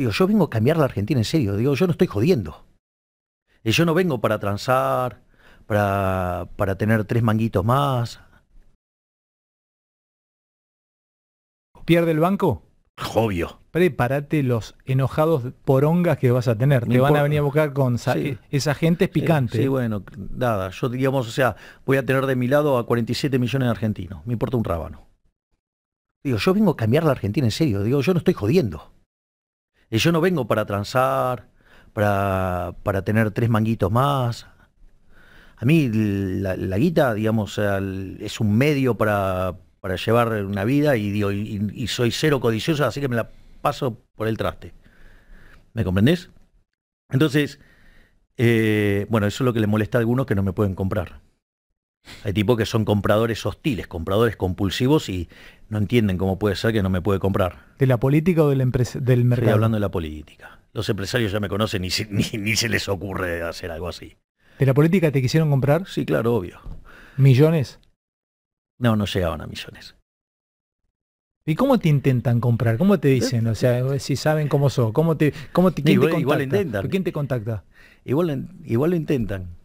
Digo, yo vengo a cambiar la Argentina en serio. Digo, yo no estoy jodiendo. Y yo no vengo para transar, para, para tener tres manguitos más. ¿Pierde el banco? Obvio. Prepárate los enojados porongas que vas a tener. Te van a venir a buscar con esa gente es picante. Sí, ¿eh? bueno, nada. Yo digamos, o sea, voy a tener de mi lado a 47 millones de argentinos. Me importa un rábano. Digo, yo vengo a cambiar la Argentina en serio. Digo, yo no estoy jodiendo yo no vengo para transar, para, tener tres manguitos más. A mí la, guita, digamos, es un medio para, llevar una vida y, soy cero codiciosa, así que me la paso por el traste. ¿Me comprendés? Entonces, eh, bueno, eso es lo que le molesta a algunos que no me pueden comprar. Hay tipos que son compradores hostiles, compradores compulsivos y no entienden cómo puede ser que no me puede comprar. ¿De la política o del del mercado? Estoy hablando de la política. Los empresarios ya me conocen y ni, se les ocurre hacer algo así. ¿De la política te quisieron comprar? Sí, claro, obvio. ¿Millones? No, no llegaban a millones. ¿Y cómo te intentan comprar? ¿Cómo te eh, dicen? O eh, sea, eh, si saben cómo sos, ¿cómo te, cómo te, quién te contacta? ¿Quién te contacta? Igual, igual lo intentan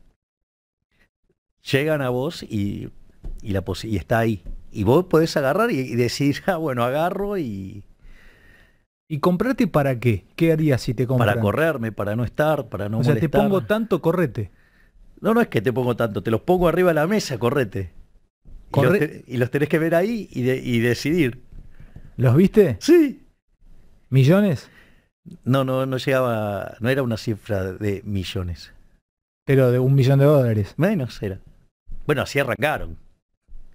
llegan a vos y, y está ahí. Y vos podés agarrar y, decir, ah, bueno, agarro y... ¿Y comprarte para qué? ¿Qué harías si te compras? Para correrme, para no estar, para no molestar. sea, te pongo tanto, correte. No, no es que te pongo tanto, te los pongo arriba de la mesa, correte. Y, los tenés que ver ahí y, y decidir. ¿Los viste? Sí. ¿Millones? No, no, no llegaba, no era una cifra de millones. Pero de un millón de dólares. Menos era. Bueno, así arrancaron.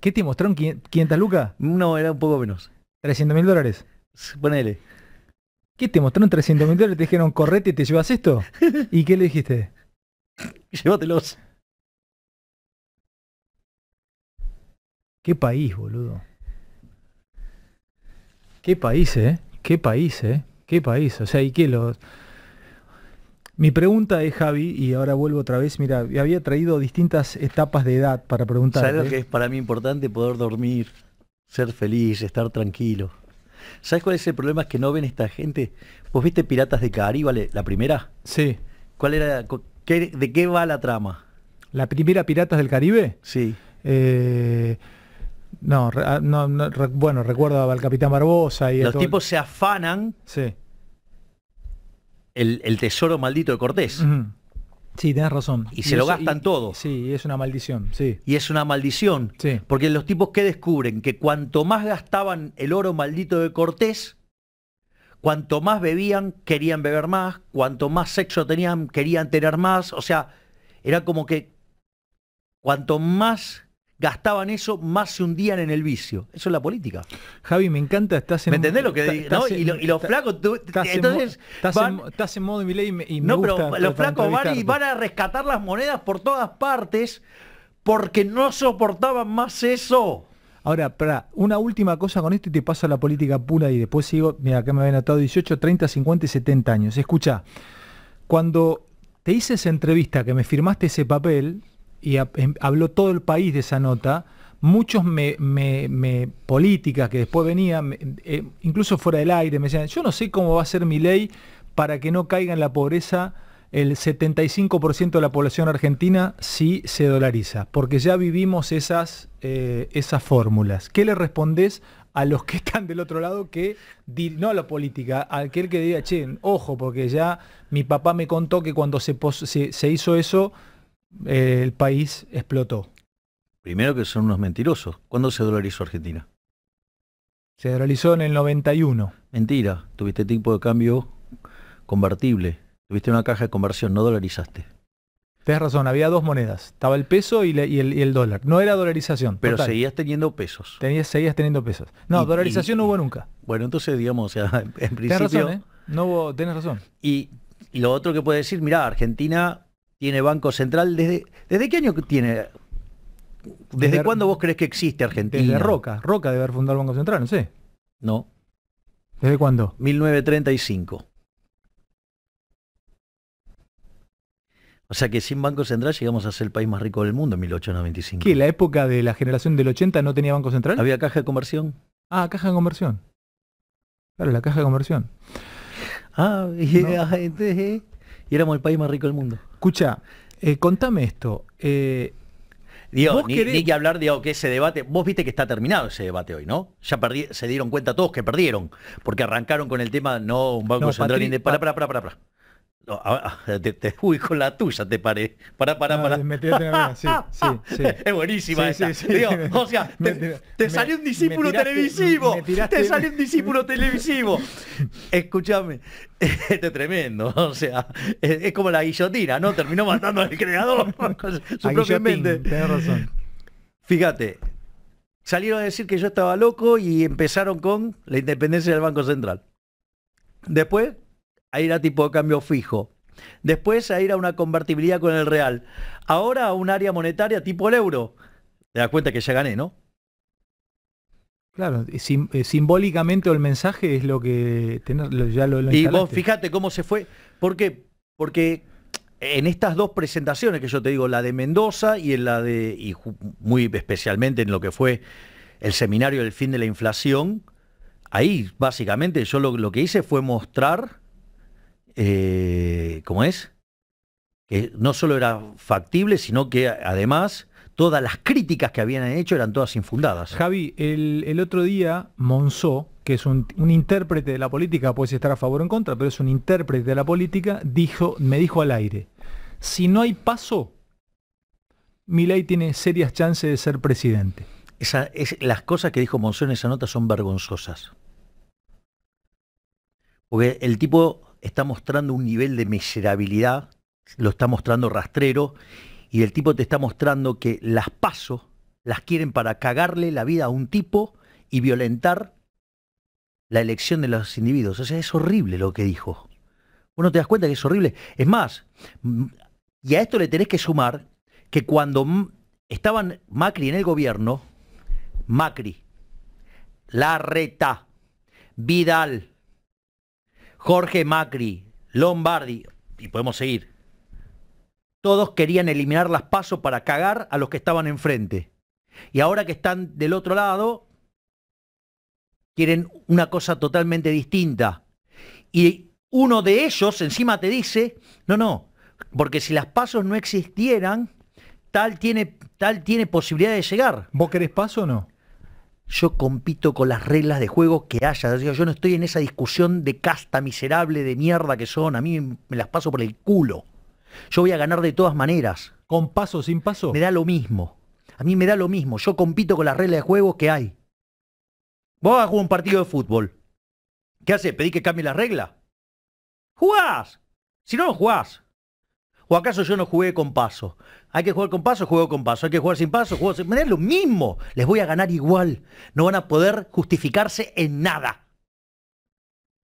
¿Qué te mostraron? ¿500 lucas? No, era un poco menos. ¿300 mil dólares? Ponele. ¿Qué te mostraron 300 mil dólares? Te dijeron, correte, y ¿te llevas esto? ¿Y qué le dijiste? Llévatelos. Qué país, boludo. Qué país, ¿eh? Qué país, ¿eh? Qué país. O sea, ¿y qué los... Mi pregunta es, Javi, y ahora vuelvo otra vez, mira, había traído distintas etapas de edad para preguntar. ¿Sabes lo que es para mí importante? Poder dormir, ser feliz, estar tranquilo. ¿Sabes cuál es el problema Es que no ven esta gente? ¿Vos viste Piratas de Caribe, la primera? Sí. ¿Cuál era, ¿De qué va la trama? ¿La primera Piratas del Caribe? Sí. Eh, ah, no, no, bueno, recuerdo al Capitán Barbosa y... Los tipos se afanan sí el, tesoro maldito de Cortés. Sí, tenés razón. Y, se lo gastan todo. Sí, es una maldición, sí. Y es una maldición. Porque los tipos que descubren que cuanto más gastaban el oro maldito de Cortés, cuanto más bebían, querían beber más, cuanto más sexo tenían, querían tener más. O sea, era como que cuanto más gastaban eso, más se hundían en el vicio. Eso es la política. Javi, me encanta, estás en... ¿Me entendés lo que Y, los flacos... Tú, estás en, modo de y me, y No, pero los flacos van, a rescatar las monedas por todas partes porque no soportaban más eso. Ahora, para una última cosa con esto y te paso a la política pura y después sigo, mira, que me habían atado 18, 30, 50 y 70 años. Escucha, cuando te hice esa entrevista, que me firmaste ese papel, y em, habló todo el país de esa nota, muchos me, políticas que después venían, eh, incluso fuera del aire, me decían, yo no sé cómo va a ser mi ley para que no caiga en la pobreza el 75% de la población argentina si se dolariza, porque ya vivimos esas, eh, esas fórmulas. ¿Qué le respondés a los que están del otro lado que, no a la política, a aquel que diga, che, ojo, porque ya mi papá me contó que cuando se, se hizo eso eh, el país explotó. Primero que son unos mentirosos. ¿Cuándo se dolarizó Argentina? Se dolarizó en el 91. Mentira, tuviste tipo de cambio convertible. Tuviste una caja de conversión, no dolarizaste. Tienes razón, había dos monedas. Estaba el peso y, el, dólar. No era dolarización. Pero seguías teniendo pesos. Tenías, seguías teniendo pesos. No, dolarización no hubo nunca. Bueno, entonces, digamos, o sea, en, principio... razón, ¿eh? No hubo, tenés razón. Y, lo otro que puede decir, mira, Argentina tiene Banco Central. ¿Desde, desde qué año tiene? ¿Desde cuándo vos crees que existe Argentina? Desde Roca. Roca debe haber fundado el Banco Central, no sé. No. ¿Desde cuándo? 1935. O sea que sin Banco Central llegamos a ser el país más rico del mundo en 1895. ¿Qué? ¿La época de la generación del 80 no tenía Banco Central? Había caja de conversión. Ah, caja de conversión. Claro, la caja de conversión. Ah, gente Y éramos el país más rico del mundo. Escucha, eh, contame esto. Eh, Digo, ni, que hablar de que ese debate, vos viste que está terminado ese debate hoy, ¿no? Ya se dieron cuenta todos que perdieron, porque arrancaron con el tema, no, un Banco Central Independiente. para, para, para, para te, fui uy, con la tuya te paré. Para, para, para. Es buenísima esa. o sea, te, salió un discípulo televisivo. Te salió un discípulo televisivo. Escúchame, este tremendo. O sea, es, como la guillotina, ¿no? Terminó matando al creador. su propia mente. Fíjate, salieron a decir que yo estaba loco y empezaron con la independencia del Banco Central. Después Ahí era tipo de cambio fijo, después a ir a una convertibilidad con el real, ahora a un área monetaria tipo el euro. Te das cuenta que ya gané, ¿no? Claro, eh, simbólicamente el mensaje es lo que ya lo, Y vos fíjate cómo se fue. ¿Por qué? Porque en estas dos presentaciones que yo te digo, la de Mendoza y en la de, muy especialmente en lo que fue el seminario del fin de la inflación, ahí básicamente yo lo que hice fue mostrar eh, ¿cómo es? Que no solo era factible, sino que además todas las críticas que habían hecho eran todas infundadas. Javi, el, otro día Monzó, que es un, intérprete de la política, puede estar a favor o en contra, pero es un intérprete de la política, dijo, me dijo al aire, si no hay paso, Milei tiene serias chances de ser presidente. Esa, las cosas que dijo Monzó en esa nota son vergonzosas. Porque el tipo está mostrando un nivel de miserabilidad, lo está mostrando rastrero, y el tipo te está mostrando que las paso, las quieren para cagarle la vida a un tipo y violentar la elección de los individuos. O sea, es horrible lo que dijo. Uno te das cuenta que es horrible. Es más, mm, y a esto le tenés que sumar que cuando mm, estaban Macri en el gobierno, Macri, Larreta, Vidal, Jorge Macri, Lombardi, y podemos seguir. Todos querían eliminar las pasos para cagar a los que estaban enfrente. Y ahora que están del otro lado, quieren una cosa totalmente distinta. Y uno de ellos encima te dice, no, no, porque si las pasos no existieran, tal tiene, tal tiene posibilidad de llegar. ¿Vos querés paso o no? yo compito con las reglas de juego que haya. Yo no estoy en esa discusión de casta miserable, de mierda que son. A mí me las paso por el culo. Yo voy a ganar de todas maneras. ¿Con paso, sin paso? Me da lo mismo. A mí me da lo mismo. Yo compito con las reglas de juego que hay. Vos vas a jugar un partido de fútbol. ¿Qué haces? ¿Pedí que cambie la regla? ¡Jugás! Si no, no jugás. ¿O acaso yo no jugué con paso? Hay que jugar con paso, juego con paso. Hay que jugar sin paso, juego sin... Es lo mismo. Les voy a ganar igual. No van a poder justificarse en nada.